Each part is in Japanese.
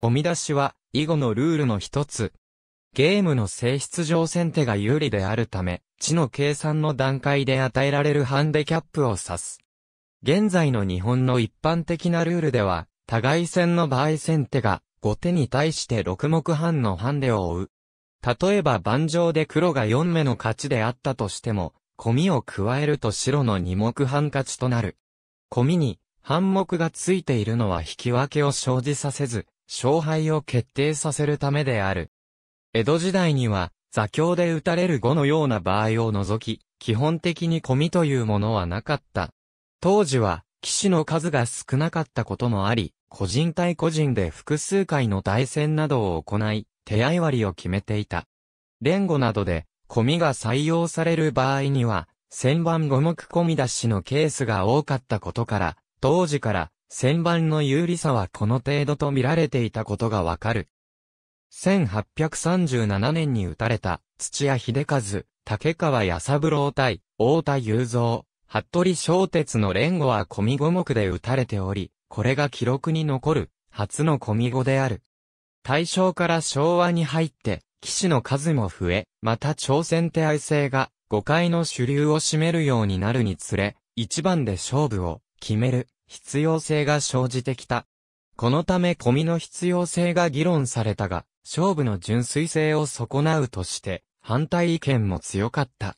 ゴミ出しは、以後のルールの一つ。ゲームの性質上先手が有利であるため、地の計算の段階で与えられるハンデキャップを指す。現在の日本の一般的なルールでは、互い戦の場合先手が、5手に対して6目半のハンデを追う。例えば盤上で黒が4目の勝ちであったとしても、コミを加えると白の2目半勝ちとなる。コミに、半目がついているのは引き分けを生じさせず、勝敗を決定させるためである。江戸時代には、座教で打たれる語のような場合を除き、基本的に込みというものはなかった。当時は、騎士の数が少なかったこともあり、個人対個人で複数回の対戦などを行い、手合割を決めていた。連語などで、込みが採用される場合には、千番五目込み出しのケースが多かったことから、当時から、旋盤の有利さはこの程度と見られていたことがわかる。1837年に打たれた、土屋秀和、竹川八三郎対、大田雄三、服部小鉄の連合は込み五目で打たれており、これが記録に残る、初の込み五である。大正から昭和に入って、騎士の数も増え、また朝鮮手合制が、5回の主流を占めるようになるにつれ、一番で勝負を決める必要性が生じてきた。このため込みの必要性が議論されたが、勝負の純粋性を損なうとして、反対意見も強かった。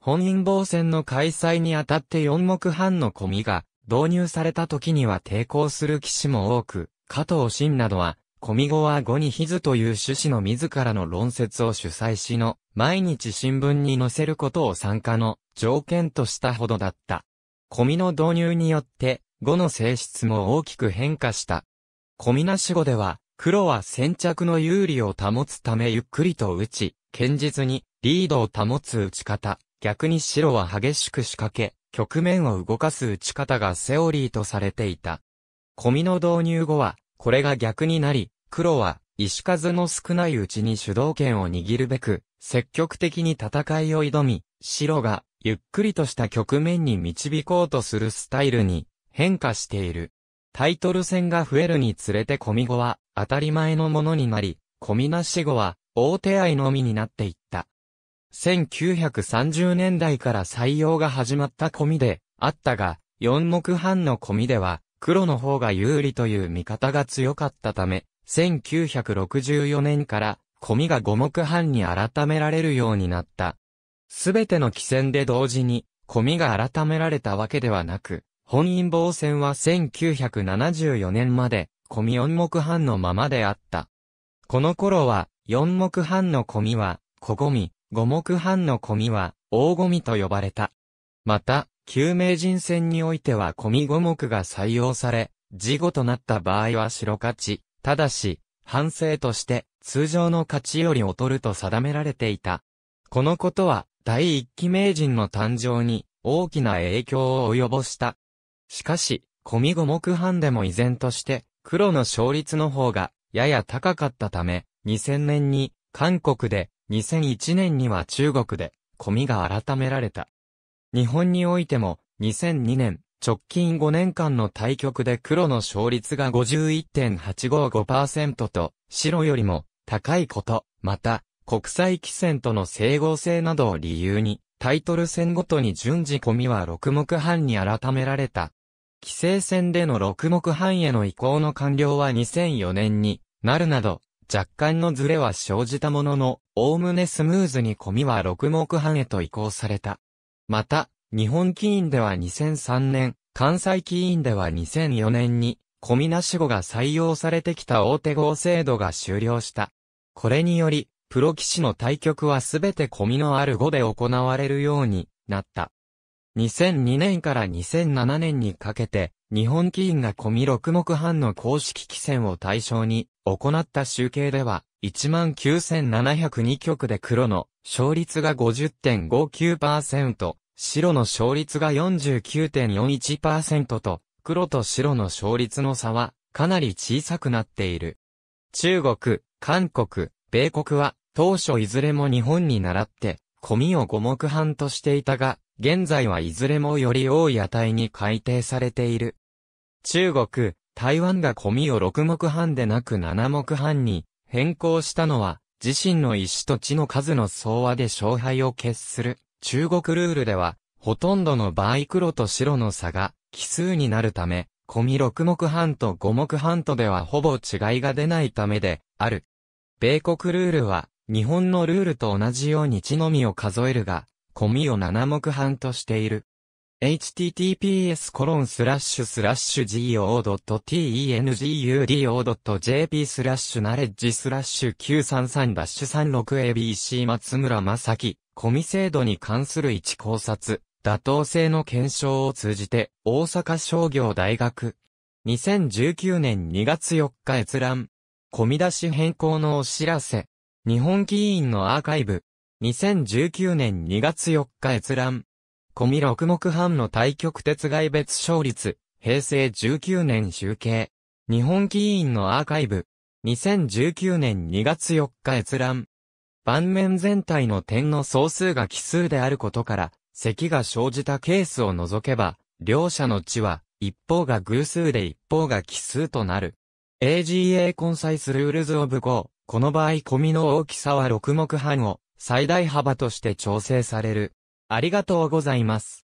本因坊戦の開催にあたって四目半の込みが導入された時には抵抗する騎士も多く、加藤真などは、込み語は語にひずという趣旨の自らの論説を主催しの、毎日新聞に載せることを参加の条件としたほどだった。込みの導入によって、語の性質も大きく変化した。ミナシ語では、黒は先着の有利を保つためゆっくりと打ち、堅実にリードを保つ打ち方、逆に白は激しく仕掛け、局面を動かす打ち方がセオリーとされていた。コミの導入後は、これが逆になり、黒は、石数の少ないうちに主導権を握るべく、積極的に戦いを挑み、白が、ゆっくりとした局面に導こうとするスタイルに変化している。タイトル戦が増えるにつれてコミ語は当たり前のものになり、コミなし語は大手愛のみになっていった。1930年代から採用が始まったコミであったが、四目半のコミでは黒の方が有利という見方が強かったため、1964年からコミが五目半に改められるようになった。すべての棋戦で同時に、コミが改められたわけではなく、本因坊戦は1974年まで、込み四目半のままであった。この頃は、四目半の込みは、小ゴみ、五目半の込みは、大ゴみと呼ばれた。また、旧名人戦においては込み五目が採用され、事後となった場合は白勝ち、ただし、反省として、通常の勝ちより劣ると定められていた。このことは、第一期名人の誕生に、大きな影響を及ぼした。しかし、コミ五目半でも依然として、黒の勝率の方が、やや高かったため、2000年に、韓国で、2001年には中国で、コミが改められた。日本においても、2002年、直近5年間の対局で黒の勝率が51.855%と、白よりも、高いこと、また、国際規制との整合性などを理由に、タイトル戦ごとに順次込みは6目半に改められた。規制戦での6目半への移行の完了は2004年になるなど、若干のズレは生じたものの、おおむねスムーズに込みは6目半へと移行された。また、日本棋院では2003年、関西棋院では2004年に、込みなし語が採用されてきた大手号制度が終了した。これにより、プロ騎士の対局はすべて込みのある碁で行われるようになった。2002年から2007年にかけて、日本棋院が込み6目半の公式棋戦を対象に行った集計では、19,702局で黒の勝率が50.59%、白の勝率が49.41%と、黒と白の勝率の差はかなり小さくなっている。中国、韓国、米国は当初いずれも日本に倣って、米を五目半としていたが、現在はいずれもより多い値に改定されている。中国、台湾が米を六目半でなく七目半に変更したのは、自身の石と地の数の総和で勝敗を決する。中国ルールでは、ほとんどの場合黒と白の差が奇数になるため、米六目半と五目半とではほぼ違いが出ないためである。米国ルールは、日本のルールと同じように地のみを数えるが、込みを7目半としている。https コロンスラッシュスラッシュ go.tengudo.jp スラッシュナレッジスラッシュ933ッシュ 36abc 松村正樹、コミ制度に関する一考察、妥当性の検証を通じて、大阪商業大学。2019年2月4日閲覧。込み出し変更のお知らせ。日本委員のアーカイブ。2019年2月4日閲覧。コミ六目半の対局鉄外別勝率。平成19年集計。日本委員のアーカイブ。2019年2月4日閲覧。盤面全体の点の総数が奇数であることから、積が生じたケースを除けば、両者の地は、一方が偶数で一方が奇数となる。AGA コンサイスルールズオブ g この場合コミの大きさは6目半を最大幅として調整される。ありがとうございます。